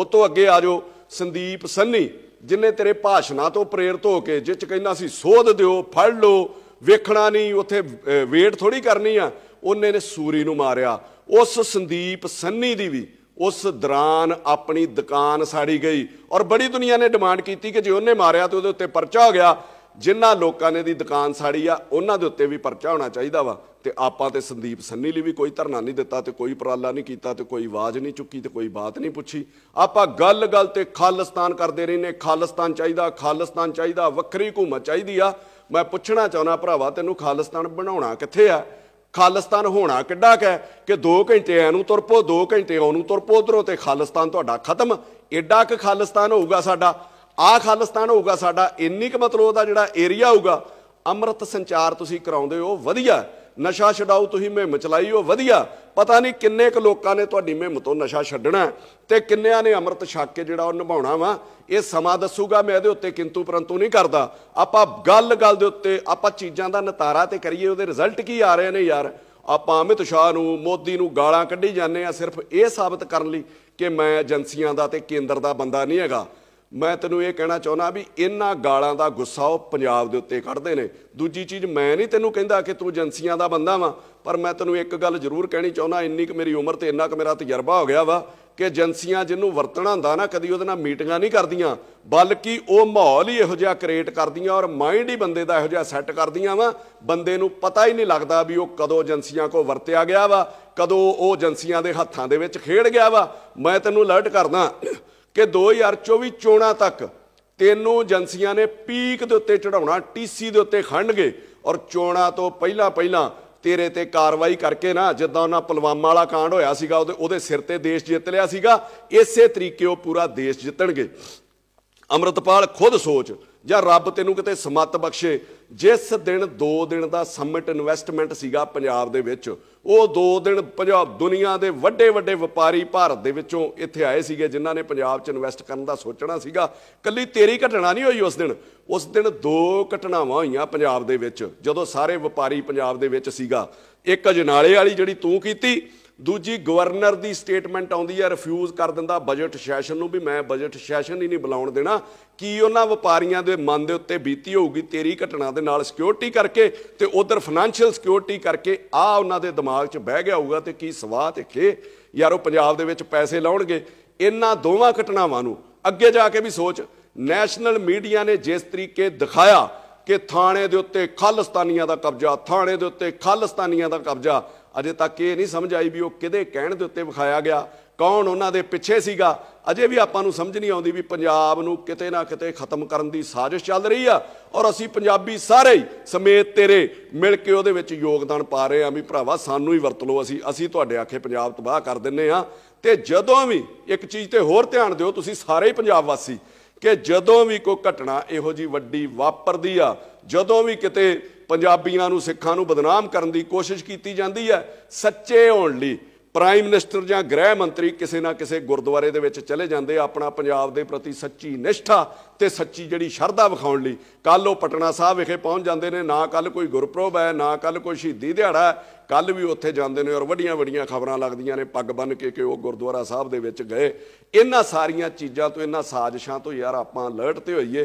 ਉਹ ਤੋਂ ਅੱਗੇ ਆ ਜਾਓ ਸੰਦੀਪ ਸੰਨੀ ਜਿਨੇ ਤੇਰੇ ਭਾਸ਼ਣਾ ਤੋਂ ਪ੍ਰੇਰਿਤ ਹੋ ਕੇ ਜਿੱਚ ਕਹਿੰਦਾ ਸੀ ਸੋਧ ਦਿਓ ਫੜ ਲਓ ਵੇਖਣਾ ਨਹੀਂ ਉੱਥੇ ਵੇਟ ਥੋੜੀ ਕਰਨੀ ਆ ਉਹਨੇ ਨੇ ਸੂਰੀ ਨੂੰ ਮਾਰਿਆ ਉਸ ਸੰਦੀਪ ਸੰਨੀ ਦੀ ਵੀ ਉਸ ਦੌਰਾਨ ਆਪਣੀ ਦੁਕਾਨ ਸਾੜੀ ਗਈ ਔਰ ਬੜੀ ਦੁਨੀਆ ਨੇ ਡਿਮਾਂਡ ਕੀਤੀ ਕਿ ਜੇ ਉਹਨੇ ਮਾਰਿਆ ਤੇ ਉਹਦੇ ਉੱਤੇ ਪਰਚਾ ਹੋ ਗਿਆ ਜਿਨ੍ਹਾਂ ਲੋਕਾਂ ਨੇ ਦੀ ਦੁਕਾਨ ਸਾੜੀ ਆ ਉਹਨਾਂ ਦੇ ਉੱਤੇ ਵੀ ਪਰਚਾ ਹੋਣਾ ਚਾਹੀਦਾ ਵਾ ਤੇ ਆਪਾਂ ਤੇ ਸੰਦੀਪ ਸੰਨੀ ਲਈ ਵੀ ਕੋਈ ਧਰਨਾ ਨਹੀਂ ਦਿੱਤਾ ਤੇ ਕੋਈ ਪ੍ਰਾਲਾ ਨਹੀਂ ਕੀਤਾ ਤੇ ਕੋਈ ਆਵਾਜ਼ ਨਹੀਂ ਚੁੱਕੀ ਤੇ ਕੋਈ ਬਾਤ ਨਹੀਂ ਪੁੱਛੀ ਆਪਾਂ ਗੱਲ-ਗੱਲ ਤੇ ਖਾਲਿਸਤਾਨ ਕਰਦੇ ਰਹਿੰਨੇ ਖਾਲਿਸਤਾਨ ਚਾਹੀਦਾ ਖਾਲਿਸਤਾਨ ਚਾਹੀਦਾ ਵੱਖਰੀ ਹਕੂਮਤ ਚਾਹੀਦੀ ਆ ਮੈਂ ਪੁੱਛਣਾ ਚਾਹੁੰਦਾ ਭਰਾਵਾ ਤੈਨੂੰ ਖਾਲਿਸਤਾਨ ਬਣਾਉਣਾ ਕਿੱਥੇ ਆ ਖਾਲਿਸਤਾਨ ਹੋਣਾ ਕਿੱਡਾ ਕਹਿ ਕਿ 2 ਘੰਟੇ ਐ ਨੂੰ ਤੁਰਪੋ 2 ਘੰਟੇ ਉਹ ਨੂੰ ਤੁਰਪੋ ਉਧਰੋਂ ਤੇ ਖਾਲਿਸਤਾਨ ਤੁਹਾਡਾ ਖਤਮ ਐਡਾ ਕਿ ਖਾਲਿਸਤਾਨ ਹੋਊਗਾ ਸਾਡਾ ਆ ਖਾਲਸਤਾਨ ਹੋਊਗਾ ਸਾਡਾ ਇੰਨੀ ਕੁ ਮਤਲਬ ਉਹਦਾ ਜਿਹੜਾ ਏਰੀਆ ਹੋਊਗਾ ਅੰਮ੍ਰਿਤ ਸੰਚਾਰ ਤੁਸੀਂ ਕਰਾਉਂਦੇ ਹੋ ਵਧੀਆ ਨਸ਼ਾ ਛਡਾਓ ਤੁਸੀਂ ਮਹਿੰਮ ਚਲਾਈ ਹੋ ਵਧੀਆ ਪਤਾ ਨਹੀਂ ਕਿੰਨੇ ਕੁ ਲੋਕਾਂ ਨੇ ਤੁਹਾਡੀ ਮਹਿੰਮ ਤੋਂ ਨਸ਼ਾ ਛੱਡਣਾ ਤੇ ਕਿੰਨਿਆਂ ਨੇ ਅੰਮ੍ਰਿਤ ਛੱਕ ਕੇ ਜਿਹੜਾ ਉਹ ਨਿਭਾਉਣਾ ਵਾ ਇਹ ਸਮਾਂ ਦੱਸੂਗਾ ਮੈਂ ਇਹਦੇ ਉੱਤੇ ਕਿੰਤੂ ਪਰੰਤੂ ਨਹੀਂ ਕਰਦਾ ਆਪਾਂ ਗੱਲ ਗੱਲ ਦੇ ਉੱਤੇ ਆਪਾਂ ਚੀਜ਼ਾਂ ਦਾ ਨਤਾਰਾ ਤੇ ਕਰੀਏ ਉਹਦੇ ਰਿਜ਼ਲਟ ਕੀ ਆ ਰਹੇ ਨੇ ਯਾਰ ਆਪਾਂ ਅਮਿਤ ਸ਼ਾਹ ਨੂੰ ਮੋਦੀ ਨੂੰ ਗਾਲਾਂ ਕੱਢੀ ਜਾਂਦੇ ਆ ਸਿਰਫ ਇਹ ਸਾਬਤ ਕਰਨ ਲਈ ਕਿ ਮੈਂ ਏਜੰਸੀਆਂ ਦਾ ਤੇ ਕੇਂਦਰ ਦਾ ਬੰਦਾ ਨਹੀਂ ਹੈਗਾ ਮੈਂ ਤੈਨੂੰ ਇਹ ਕਹਿਣਾ ਚਾਹੁੰਦਾ ਵੀ ਇਹਨਾਂ ਗਾਲਾਂ ਦਾ ਗੁੱਸਾ ਉਹ ਪੰਜਾਬ ਦੇ ਉੱਤੇ ਕੱਢਦੇ ਨੇ ਦੂਜੀ ਚੀਜ਼ ਮੈਂ ਨਹੀਂ ਤੈਨੂੰ ਕਹਿੰਦਾ ਕਿ ਤੂੰ ਏਜੰਸੀਆਂ ਦਾ ਬੰਦਾ ਵਾਂ ਪਰ ਮੈਂ ਤੈਨੂੰ ਇੱਕ ਗੱਲ ਜ਼ਰੂਰ ਕਹਿਣੀ ਚਾਹੁੰਦਾ ਇੰਨੀ ਕੁ ਮੇਰੀ ਉਮਰ ਤੇ ਇੰਨਾ ਕੁ ਮੇਰਾ ਤਜਰਬਾ ਹੋ ਗਿਆ ਵਾ ਕਿ ਏਜੰਸੀਆਂ ਜਿਹਨੂੰ ਵਰਤਣਾ ਹੁੰਦਾ ਨਾ ਕਦੀ ਉਹਦੇ ਨਾਲ ਮੀਟਿੰਗਾਂ ਨਹੀਂ ਕਰਦੀਆਂ ਬਲਕਿ ਉਹ ਮਾਹੌਲ ਹੀ ਇਹੋ ਜਿਹਾ ਕ੍ਰੀਏਟ ਕਰਦੀਆਂ ਔਰ ਮਾਈਂਡ ਹੀ ਬੰਦੇ ਦਾ ਇਹੋ ਜਿਹਾ ਸੈੱਟ ਕਰਦੀਆਂ ਵਾ ਬੰਦੇ ਨੂੰ ਪਤਾ ਹੀ ਨਹੀਂ ਲੱਗਦਾ ਵੀ ਉਹ ਕਦੋਂ ਏਜੰਸੀਆਂ ਕੋ ਵਰਤਿਆ ਗਿਆ ਵਾ ਕਦੋਂ ਉਹ ਏਜੰਸੀਆਂ ਦੇ ਹੱਥਾਂ ਦੇ ਵਿੱਚ ਖੇਡ ਗਿਆ ਵਾ ਮੈਂ ਤੈਨੂੰ ਅਲਰਟ ਕਰਦਾ ਕਿ 2024 ਚੋਣਾਂ ਤੱਕ ਤੈਨੂੰ ਏਜੰਸੀਆਂ ਨੇ ਪੀਕ ਦੇ ਉੱਤੇ ਚੜਾਉਣਾ ਟੀਸੀ ਦੇ ਉੱਤੇ ਖੰਡਗੇ ਔਰ ਚੋਣਾਂ ਤੋਂ ਪਹਿਲਾਂ ਪਹਿਲਾਂ ਤੇਰੇ ਤੇ ਕਾਰਵਾਈ ਕਰਕੇ ਨਾ ਜਿੱਦਾਂ ਉਹਨਾਂ ਪਲਵਾਮਾ ਵਾਲਾ ਕਾਂਡ ਹੋਇਆ ਸੀਗਾ ਉਹਦੇ ਉਹਦੇ ਸਿਰ ਤੇ ਦੇਸ਼ ਜਿੱਤ ਲਿਆ ਸੀਗਾ ਇਸੇ ਤਰੀਕੇ ਉਹ ਪੂਰਾ ਦੇਸ਼ ਜਿੱਤਣਗੇ ਅਮਰਤਪਾਲ ਖੁਦ ਸੋਚ ਜਾਂ ਰੱਬ ਤੈਨੂੰ ਕਿਤੇ ਸਮਤ ਬਖਸ਼ੇ ਜਿਸ ਦਿਨ 2 ਦਿਨ ਦਾ ਸਮਿਟ ਇਨਵੈਸਟਮੈਂਟ ਸੀਗਾ ਪੰਜਾਬ ਦੇ ਵਿੱਚ ਉਹ 2 ਦਿਨ ਪੰਜਾਬ ਦੁਨੀਆ ਦੇ ਵੱਡੇ ਵੱਡੇ ਵਪਾਰੀ ਭਾਰਤ ਦੇ ਵਿੱਚੋਂ ਇੱਥੇ ਆਏ ਸੀਗੇ ਜਿਨ੍ਹਾਂ ਨੇ ਪੰਜਾਬ 'ਚ ਇਨਵੈਸਟ ਕਰਨ ਦਾ ਸੋਚਣਾ ਸੀਗਾ ਕੱਲੀ ਤੇਰੀ ਘਟਨਾ ਨਹੀਂ ਹੋਈ ਉਸ ਦਿਨ ਉਸ ਦਿਨ ਦੋ ਘਟਨਾਵਾਂ ਹੋਈਆਂ ਪੰਜਾਬ ਦੇ ਵਿੱਚ ਜਦੋਂ ਸਾਰੇ ਵਪਾਰੀ ਪੰਜਾਬ ਦੇ ਵਿੱਚ ਸੀਗਾ ਇੱਕ ਅਜਨਾਲੇ ਵਾਲੀ ਜਿਹੜੀ ਤੂੰ ਕੀਤੀ ਦੂਜੀ ਗਵਰਨਰ ਦੀ ਸਟੇਟਮੈਂਟ ਆਉਂਦੀ ਹੈ ਰਿਫਿਊਜ਼ ਕਰ ਦਿੰਦਾ ਬਜਟ ਸੈਸ਼ਨ ਨੂੰ ਵੀ ਮੈਂ ਬਜਟ ਸੈਸ਼ਨ ਹੀ ਨਹੀਂ ਬੁਲਾਉਣ ਦੇਣਾ ਕੀ ਉਹਨਾਂ ਵਪਾਰੀਆਂ ਦੇ ਮਨ ਦੇ ਉੱਤੇ ਬੀਤੀ ਹੋਊਗੀ ਤੇਰੀ ਘਟਨਾ ਦੇ ਨਾਲ ਸਿਕਿਉਰਿਟੀ ਕਰਕੇ ਤੇ ਉਧਰ ਫਾਈਨੈਂਸ਼ੀਅਲ ਸਿਕਿਉਰਿਟੀ ਕਰਕੇ ਆ ਉਹਨਾਂ ਦੇ ਦਿਮਾਗ 'ਚ ਬਹਿ ਗਿਆ ਹੋਊਗਾ ਤੇ ਕੀ ਸਵਾਹ ਤੇ ਯਾਰ ਯਾਰੋ ਪੰਜਾਬ ਦੇ ਵਿੱਚ ਪੈਸੇ ਲਾਉਣਗੇ ਇਹਨਾਂ ਦੋਵਾਂ ਘਟਨਾਵਾਂ ਨੂੰ ਅੱਗੇ ਜਾ ਕੇ ਵੀ ਸੋਚ ਨੈਸ਼ਨਲ ਮੀਡੀਆ ਨੇ ਜਿਸ ਤਰੀਕੇ ਦਿਖਾਇਆ ਕਿ ਥਾਣੇ ਦੇ ਉੱਤੇ ਖਾਲਸਤਾਨੀਆਂ ਦਾ ਕਬਜ਼ਾ ਥਾਣੇ ਦੇ ਉੱਤੇ ਖਾਲਸਤਾਨੀਆਂ ਦਾ ਕਬਜ਼ਾ ਅਜੇ ਤੱਕ ਇਹ ਨਹੀਂ ਸਮਝ ਆਈ ਵੀ ਉਹ ਕਿਹਦੇ ਕਹਿਣ ਦੇ ਉੱਤੇ ਵਿਖਾਇਆ ਗਿਆ ਕੌਣ ਉਹਨਾਂ ਦੇ ਪਿੱਛੇ ਸੀਗਾ ਅਜੇ ਵੀ ਆਪਾਂ ਨੂੰ ਸਮਝ ਨਹੀਂ ਆਉਂਦੀ ਵੀ ਪੰਜਾਬ ਨੂੰ ਕਿਤੇ ਨਾ ਕਿਤੇ ਖਤਮ ਕਰਨ ਦੀ ਸਾਜ਼ਿਸ਼ ਚੱਲ ਰਹੀ ਆ ਔਰ ਅਸੀਂ ਪੰਜਾਬੀ ਸਾਰੇ ਸਮੇਤ ਤੇਰੇ ਮਿਲ ਕੇ ਉਹਦੇ ਵਿੱਚ ਯੋਗਦਾਨ ਪਾ ਰਹੇ ਆ ਵੀ ਭਰਾਵਾ ਸਾਨੂੰ ਹੀ ਵਰਤ ਲਓ ਅਸੀਂ ਅਸੀਂ ਤੁਹਾਡੇ ਆਖੇ ਪੰਜਾਬ ਤਬਾਹ ਕਰ ਦਿੰਨੇ ਆ ਤੇ ਜਦੋਂ ਵੀ ਇੱਕ ਚੀਜ਼ ਤੇ ਹੋਰ ਧਿਆਨ ਦਿਓ ਤੁਸੀਂ ਸਾਰੇ ਹੀ ਪੰਜਾਬ ਵਾਸੀ ਕਿ ਜਦੋਂ ਵੀ ਕੋਈ ਘਟਨਾ ਇਹੋ ਜੀ ਵੱਡੀ ਵਾਪਰਦੀ ਆ ਜਦੋਂ ਵੀ ਕਿਤੇ ਪੰਜਾਬੀਆਂ ਨੂੰ ਸਿੱਖਾਂ ਨੂੰ ਬਦਨਾਮ ਕਰਨ ਦੀ ਕੋਸ਼ਿਸ਼ ਕੀਤੀ ਜਾਂਦੀ ਹੈ ਸੱਚੇ ਹੋਣ ਲਈ ਪ੍ਰਾਈਮ ਮਿਨਿਸਟਰ ਜਾਂ ਗ੍ਰਹਿ ਮੰਤਰੀ ਕਿਸੇ ਨਾ ਕਿਸੇ ਗੁਰਦੁਆਰੇ ਦੇ ਵਿੱਚ ਚਲੇ ਜਾਂਦੇ ਆਪਣਾ ਪੰਜਾਬ ਦੇ ਪ੍ਰਤੀ ਸੱਚੀ ਨਿਸ਼ਠਾ ਤੇ ਸੱਚੀ ਜਿਹੜੀ ਸ਼ਰਧਾ ਵਿਖਾਉਣ ਲਈ ਕੱਲ ਉਹ ਪਟਨਾ ਸਾਹਿਬ ਵਿਖੇ ਪਹੁੰਚ ਜਾਂਦੇ ਨੇ ਨਾ ਕੱਲ ਕੋਈ ਗੁਰਪ੍ਰੋਬ ਹੈ ਨਾ ਕੱਲ ਕੋਈ ਸ਼ਹੀਦੀ ਦਿਹਾੜਾ ਕੱਲ ਵੀ ਉੱਥੇ ਜਾਂਦੇ ਨੇ ਔਰ ਵੱਡੀਆਂ ਵੱਡੀਆਂ ਖਬਰਾਂ ਲੱਗਦੀਆਂ ਨੇ ਪੱਗ ਬੰਨ ਕੇ ਕਿ ਉਹ ਗੁਰਦੁਆਰਾ ਸਾਹਿਬ ਦੇ ਵਿੱਚ ਗਏ ਇਹਨਾਂ ਸਾਰੀਆਂ ਚੀਜ਼ਾਂ ਤੋਂ ਇਹਨਾਂ ਸਾਜ਼ਿਸ਼ਾਂ ਤੋਂ ਯਾਰ ਆਪਾਂ ਅਲਰਟ ਤੇ ਹੋਈਏ